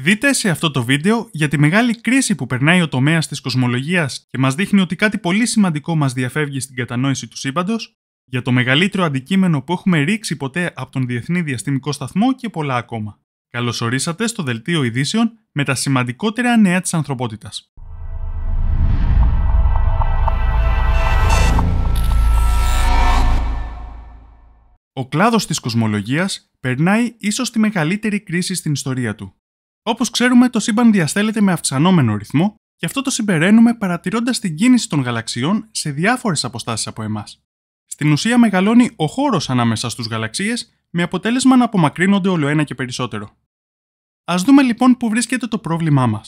Δείτε σε αυτό το βίντεο για τη μεγάλη κρίση που περνάει ο τομέας της κοσμολογίας και μας δείχνει ότι κάτι πολύ σημαντικό μας διαφεύγει στην κατανόηση του σύμπαντος, για το μεγαλύτερο αντικείμενο που έχουμε ρίξει ποτέ από τον Διεθνή Διαστημικό Σταθμό και πολλά ακόμα. Καλώς ορίσατε στο Δελτίο Ειδήσεων με τα σημαντικότερα νέα της ανθρωπότητας. Ο κλάδος της κοσμολογίας περνάει ίσως τη μεγαλύτερη κρίση στην ιστορία του. Όπως ξέρουμε, το σύμπαν διαστέλλεται με αυξανόμενο ρυθμό, και αυτό το συμπεραίνουμε παρατηρώντας την κίνηση των γαλαξιών σε διάφορες αποστάσεις από εμάς. Στην ουσία, μεγαλώνει ο χώρος ανάμεσα στους γαλαξίες, με αποτέλεσμα να απομακρύνονται όλο ένα και περισσότερο. Ας δούμε λοιπόν πού βρίσκεται το πρόβλημά μας.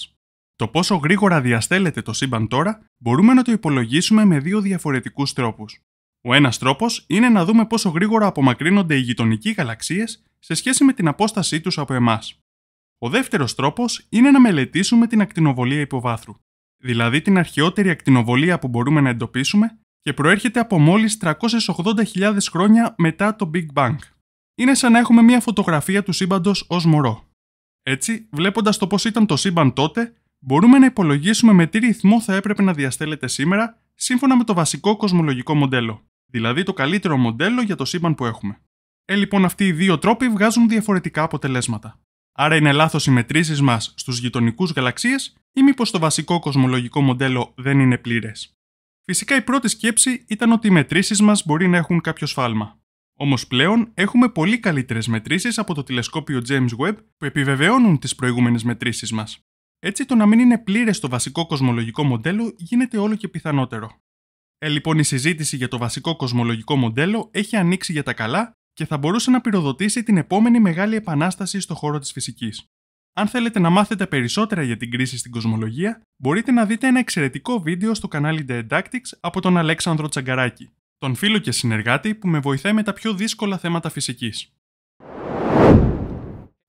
Το πόσο γρήγορα διαστέλλεται το σύμπαν τώρα μπορούμε να το υπολογίσουμε με δύο διαφορετικούς τρόπους. Ο ένας τρόπος είναι να δούμε πόσο γρήγορα απομακρύνονται οι γειτονικοί γαλαξίες σε σχέση με την απόστασή τους από εμάς. Ο δεύτερος τρόπος είναι να μελετήσουμε την ακτινοβολία υποβάθρου, δηλαδή την αρχαιότερη ακτινοβολία που μπορούμε να εντοπίσουμε και προέρχεται από μόλις 380.000 χρόνια μετά το Big Bang. Είναι σαν να έχουμε μια φωτογραφία του σύμπαντος ως μωρό. Έτσι, βλέποντας το πώς ήταν το σύμπαν τότε, μπορούμε να υπολογίσουμε με τι ρυθμό θα έπρεπε να διαστέλλεται σήμερα σύμφωνα με το βασικό κοσμολογικό μοντέλο, δηλαδή το καλύτερο μοντέλο για το σύμπαν που έχουμε. Ε, λοιπόν, αυτοί οι δύο τρόποι βγάζουν διαφορετικά αποτελέσματα. Άρα είναι λάθος οι μετρήσεις μας στους γειτονικούς γαλαξίες ή μήπως το βασικό κοσμολογικό μοντέλο δεν είναι πλήρες. Φυσικά η πρώτη σκέψη ήταν ότι οι μετρήσεις μας μπορεί να έχουν κάποιο σφάλμα. Όμως πλέον έχουμε πολύ καλύτερες μετρήσεις από το τηλεσκόπιο James Webb που επιβεβαιώνουν τις προηγούμενες μετρήσεις μας. Έτσι, το να μην είναι πλήρες το βασικό κοσμολογικό μοντέλο γίνεται όλο και πιθανότερο. Ε, λοιπόν, η συζήτηση για το βασικό κοσμολογικό μοντέλο έχει ανοίξει για τα καλά και θα μπορούσε να πυροδοτήσει την επόμενη μεγάλη επανάσταση στο χώρο της φυσικής. Αν θέλετε να μάθετε περισσότερα για την κρίση στην κοσμολογία, μπορείτε να δείτε ένα εξαιρετικό βίντεο στο κανάλι The Didactics από τον Αλέξανδρο Τσαγκαράκη, τον φίλο και συνεργάτη που με βοηθάει με τα πιο δύσκολα θέματα φυσικής.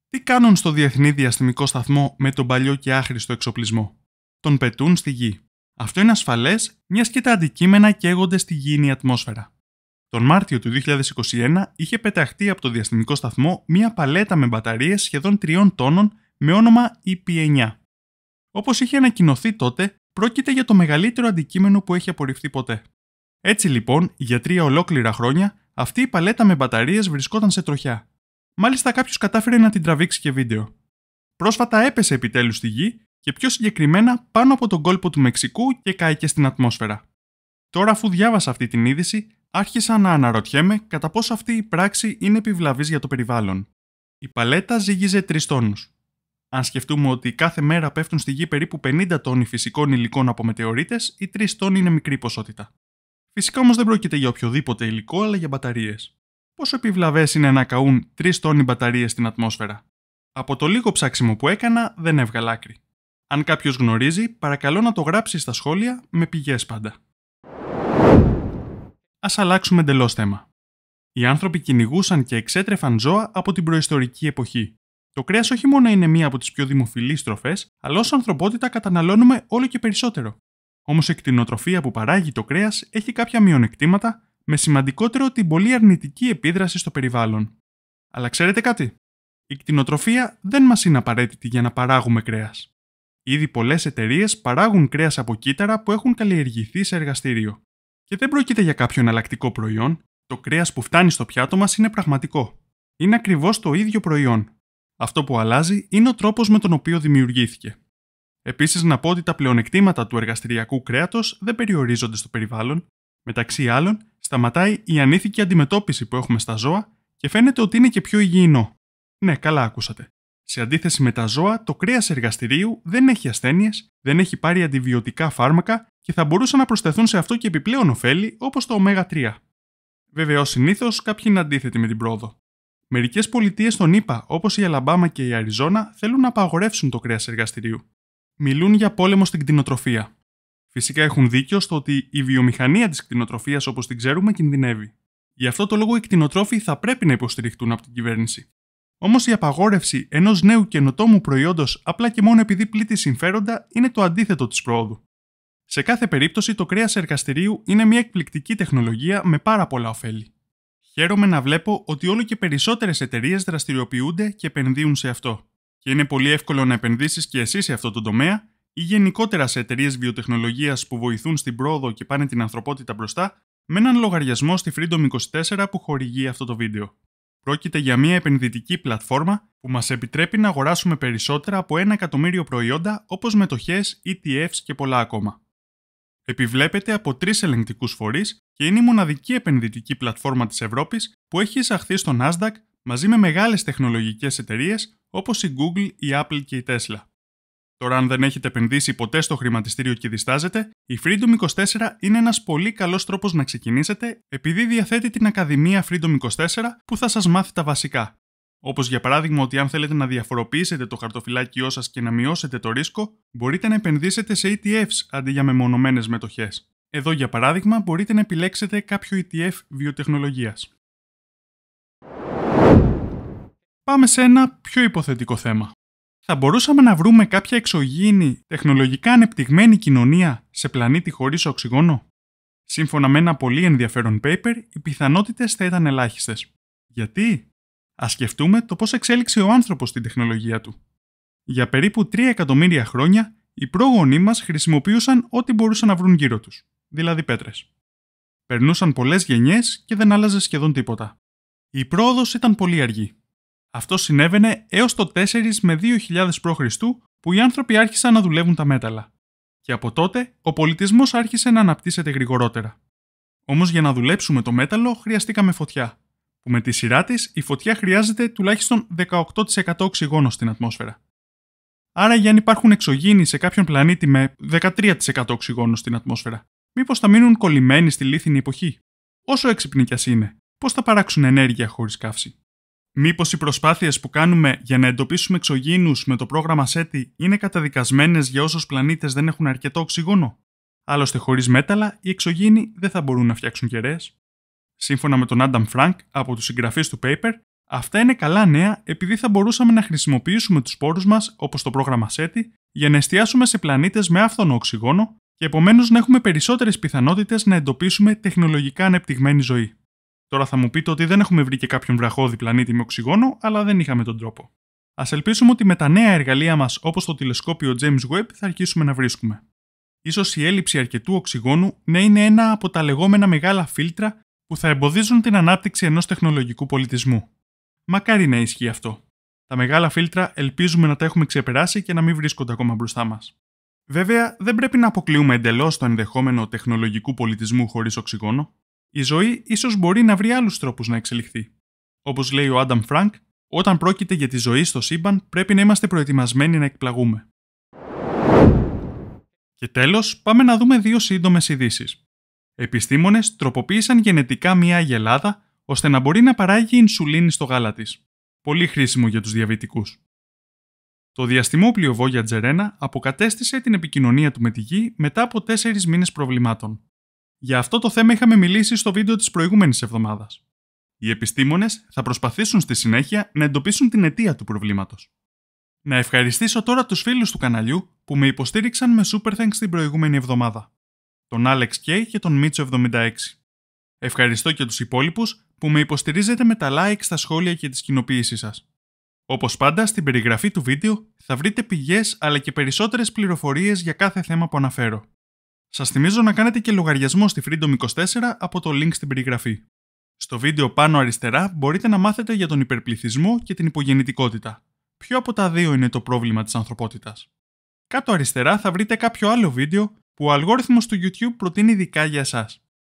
Τι κάνουν στο Διεθνή Διαστημικό Σταθμό με τον παλιό και άχρηστο εξοπλισμό. Τον πετούν στη γη. Αυτό είναι ασφαλές, μιας και τα αντικείμενα καίγονται στη γήινη ατμόσφαιρα. Τον Μάρτιο του 2021 είχε πεταχτεί από το διαστημικό σταθμό μία παλέτα με μπαταρίες σχεδόν 3 τόνων με όνομα EP9. Όπως είχε ανακοινωθεί τότε, πρόκειται για το μεγαλύτερο αντικείμενο που έχει απορριφθεί ποτέ. Έτσι λοιπόν, για τρία ολόκληρα χρόνια, αυτή η παλέτα με μπαταρίες βρισκόταν σε τροχιά. Μάλιστα κάποιος κατάφερε να την τραβήξει και βίντεο. Πρόσφατα έπεσε επιτέλους στη γη και πιο συγκεκριμένα πάνω από τον κόλπο του Μεξικού και κάηκε στην ατμόσφαιρα. Τώρα αφού διάβασα αυτή την είδηση, άρχισα να αναρωτιέμαι κατά πόσο αυτή η πράξη είναι επιβλαβής για το περιβάλλον. Η παλέτα ζύγιζε τρεις τόνους. Αν σκεφτούμε ότι κάθε μέρα πέφτουν στη γη περίπου 50 τόνοι φυσικών υλικών από μετεωρίτες, οι τρεις τόνοι είναι μικρή ποσότητα. Φυσικά όμως δεν πρόκειται για οποιοδήποτε υλικό, αλλά για μπαταρίες. Πόσο επιβλαβές είναι να καούν 3 τόνοι μπαταρίες στην ατμόσφαιρα. Από το λίγο ψάξιμο που έκανα, δεν έβγαλα άκρη. Αν κάποιος γνωρίζει, παρακαλώ να το γράψει στα σχόλια με πηγές πάντα. Ας αλλάξουμε εντελώς θέμα. Οι άνθρωποι κυνηγούσαν και εξέτρεφαν ζώα από την προϊστορική εποχή. Το κρέας όχι μόνο είναι μία από τις πιο δημοφιλείς τροφέ, αλλά ως ανθρωπότητα καταναλώνουμε όλο και περισσότερο. Όμως η κτηνοτροφία που παράγει το κρέας έχει κάποια μειονεκτήματα, με σημαντικότερο την πολύ αρνητική επίδραση στο περιβάλλον. Αλλά ξέρετε κάτι. Η κτηνοτροφία δεν μας είναι απαραίτητη για να παράγουμε κρέας. Ήδη πολλές εταιρείες παράγουν κρέας από κύτταρα που έχουν καλλιεργηθεί σε εργαστήριο. Και δεν πρόκειται για κάποιο εναλλακτικό προϊόν, το κρέας που φτάνει στο πιάτο μας είναι πραγματικό. Είναι ακριβώς το ίδιο προϊόν. Αυτό που αλλάζει είναι ο τρόπος με τον οποίο δημιουργήθηκε. Επίσης, να πω ότι τα πλεονεκτήματα του εργαστηριακού κρέατος δεν περιορίζονται στο περιβάλλον. Μεταξύ άλλων, σταματάει η ανήθικη αντιμετώπιση που έχουμε στα ζώα και φαίνεται ότι είναι και πιο υγιεινό. Ναι, καλά ακούσατε. Σε αντίθεση με τα ζώα, το κρέας εργαστηρίου δεν έχει ασθένειες, δεν έχει πάρει αντιβιωτικά φάρμακα και θα μπορούσαν να προσθεθούν σε αυτό και επιπλέον ωφέλη όπως το ω3. Βέβαια, συνήθως κάποιοι είναι αντίθετοι με την πρόοδο. Μερικές πολιτείες των ΗΠΑ, όπως η Αλαμπάμα και η Αριζόνα, θέλουν να απαγορεύσουν το κρέας εργαστηρίου. Μιλούν για πόλεμο στην κτηνοτροφία. Φυσικά έχουν δίκιο στο ότι η βιομηχανία της κτηνοτροφίας, όπως την ξέρουμε, κινδυνεύει. Γι' αυτό το λόγο οι κτηνοτρόφοι θα πρέπει να υποστηριχτούν από την κυβέρνηση. Όμως η απαγόρευση ενός νέου καινοτόμου προϊόντος απλά και μόνο επειδή πλήττει συμφέροντα είναι το αντίθετο της πρόοδου. Σε κάθε περίπτωση, το κρέας εργαστηρίου είναι μια εκπληκτική τεχνολογία με πάρα πολλά ωφέλη. Χαίρομαι να βλέπω ότι όλο και περισσότερες εταιρείες δραστηριοποιούνται και επενδύουν σε αυτό. Και είναι πολύ εύκολο να επενδύσεις και εσύ σε αυτό το τομέα ή γενικότερα σε εταιρείες βιοτεχνολογίας που βοηθούν στην πρόοδο και πάνε την ανθρωπότητα μπροστά, με έναν λογαριασμό στη Freedom 24 που χορηγεί αυτό το βίντεο. Πρόκειται για μια επενδυτική πλατφόρμα που μας επιτρέπει να αγοράσουμε περισσότερα από ένα εκατομμύριο προϊόντα όπως μετοχές, ETFs και πολλά ακόμα επιβλέπεται από τρεις ελεγκτικούς φορείς και είναι η μοναδική επενδυτική πλατφόρμα της Ευρώπης που έχει εισαχθεί στο Nasdaq μαζί με μεγάλες τεχνολογικές εταιρείες όπως η Google, η Apple και η Tesla. Τώρα, αν δεν έχετε επενδύσει ποτέ στο χρηματιστήριο και διστάζετε, η Freedom 24 είναι ένας πολύ καλός τρόπος να ξεκινήσετε επειδή διαθέτει την Ακαδημία Freedom 24 που θα σας μάθει τα βασικά. Όπως για παράδειγμα ότι αν θέλετε να διαφοροποιήσετε το χαρτοφυλάκιό σας και να μειώσετε το ρίσκο, μπορείτε να επενδύσετε σε ETFs αντί για μεμονωμένες μετοχές. Εδώ για παράδειγμα μπορείτε να επιλέξετε κάποιο ETF βιοτεχνολογίας. Πάμε σε ένα πιο υποθετικό θέμα. Θα μπορούσαμε να βρούμε κάποια εξωγήινη, τεχνολογικά ανεπτυγμένη κοινωνία σε πλανήτη χωρίς οξυγόνο. Σύμφωνα με ένα πολύ ενδιαφέρον paper, οι πιθανότητες θα ήταν ελάχιστες. Γιατί? Ας σκεφτούμε το πώς εξέλιξε ο άνθρωπος την τεχνολογία του. Για περίπου 3 εκατομμύρια χρόνια, οι πρόγονοί μας χρησιμοποιούσαν ό,τι μπορούσαν να βρουν γύρω τους, δηλαδή πέτρες. Περνούσαν πολλές γενιές και δεν άλλαζε σχεδόν τίποτα. Η πρόοδος ήταν πολύ αργή. Αυτό συνέβαινε έως το 4 με 2000 π.Χ. που οι άνθρωποι άρχισαν να δουλεύουν τα μέταλλα. Και από τότε ο πολιτισμός άρχισε να αναπτύσσεται γρηγορότερα. Όμως για να δουλέψουμε το μέταλλο χρειαστήκαμε φωτιά που με τη σειρά της η φωτιά χρειάζεται τουλάχιστον 18% οξυγόνο στην ατμόσφαιρα. Άρα, για αν υπάρχουν εξωγήινοι σε κάποιον πλανήτη με 13% οξυγόνο στην ατμόσφαιρα, μήπως θα μείνουν κολλημένοι στη λίθινη εποχή. Όσο έξυπνοι κι α είναι, πώς θα παράξουν ενέργεια χωρίς καύση. Μήπως οι προσπάθειες που κάνουμε για να εντοπίσουμε εξωγήινους με το πρόγραμμα SETI είναι καταδικασμένες για όσους πλανήτες δεν έχουν αρκετό οξυγόνο. Άλλωστε, χωρίς μέταλλα, οι εξωγήινοι δεν θα μπορούν να φτιάξουν κεραίες. Σύμφωνα με τον Άνταμ Φρανκ από τους συγγραφείς του paper, αυτά είναι καλά νέα επειδή θα μπορούσαμε να χρησιμοποιήσουμε τους πόρου μας, όπως το πρόγραμμα SETI, για να εστιάσουμε σε πλανήτες με άφθονο οξυγόνο και επομένως να έχουμε περισσότερες πιθανότητες να εντοπίσουμε τεχνολογικά ανεπτυγμένη ζωή. Τώρα θα μου πείτε ότι δεν έχουμε βρει και κάποιον βραχώδη πλανήτη με οξυγόνο, αλλά δεν είχαμε τον τρόπο. Ας ελπίσουμε ότι με τα νέα εργαλεία μας, όπως το τηλεσκόπιο James Webb, θα αρχίσουμε να βρίσκουμε. Ίσως η έλλειψη αρκετού οξυγόνου να είναι ένα από τα λεγόμενα μεγάλα φίλτρα που θα εμποδίζουν την ανάπτυξη ενός τεχνολογικού πολιτισμού. Μακάρι να ισχύει αυτό. Τα μεγάλα φίλτρα ελπίζουμε να τα έχουμε ξεπεράσει και να μην βρίσκονται ακόμα μπροστά μας. Βέβαια, δεν πρέπει να αποκλείουμε εντελώς το ενδεχόμενο τεχνολογικού πολιτισμού χωρίς οξυγόνο. Η ζωή ίσως μπορεί να βρει άλλους τρόπους να εξελιχθεί. Όπως λέει ο Άνταμ Φρανκ, όταν πρόκειται για τη ζωή στο σύμπαν, πρέπει να είμαστε προετοιμασμένοι να εκπλαγούμε. Και τέλος, πάμε να δούμε δύο σύντομες ειδήσεις επιστήμονες τροποποίησαν γενετικά μια αγελάδα ώστε να μπορεί να παράγει ινσουλίνη στο γάλα της. Πολύ χρήσιμο για τους διαβητικούς. Το διαστημόπλιο Voyager 1 αποκατέστησε την επικοινωνία του με τη Γη μετά από τέσσερις μήνες προβλημάτων. Για αυτό το θέμα είχαμε μιλήσει στο βίντεο της προηγούμενης εβδομάδας. Οι επιστήμονες θα προσπαθήσουν στη συνέχεια να εντοπίσουν την αιτία του προβλήματος. Να ευχαριστήσω τώρα τους φίλους του καναλιού που με υποστήριξαν με Super Thanks την προηγούμενη εβδομάδα τον Alex K και τον Μίτσο 76. Ευχαριστώ και τους υπόλοιπους που με υποστηρίζετε με τα like στα σχόλια και τις κοινοποίησεις σας. Όπως πάντα, στην περιγραφή του βίντεο θα βρείτε πηγές αλλά και περισσότερες πληροφορίες για κάθε θέμα που αναφέρω. Σας θυμίζω να κάνετε και λογαριασμό στη Freedom24 από το link στην περιγραφή. Στο βίντεο πάνω αριστερά μπορείτε να μάθετε για τον υπερπληθυσμό και την υπογεννητικότητα. Ποιο από τα δύο είναι το πρόβλημα της ανθρωπότητας. Κάτω αριστερά θα βρείτε κάποιο άλλο βίντεο ο αλγόριθμος του YouTube προτείνει ειδικά για εσάς.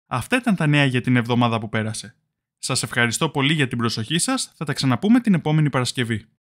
Αυτά ήταν τα νέα για την εβδομάδα που πέρασε. Σας ευχαριστώ πολύ για την προσοχή σας, θα τα ξαναπούμε την επόμενη Παρασκευή.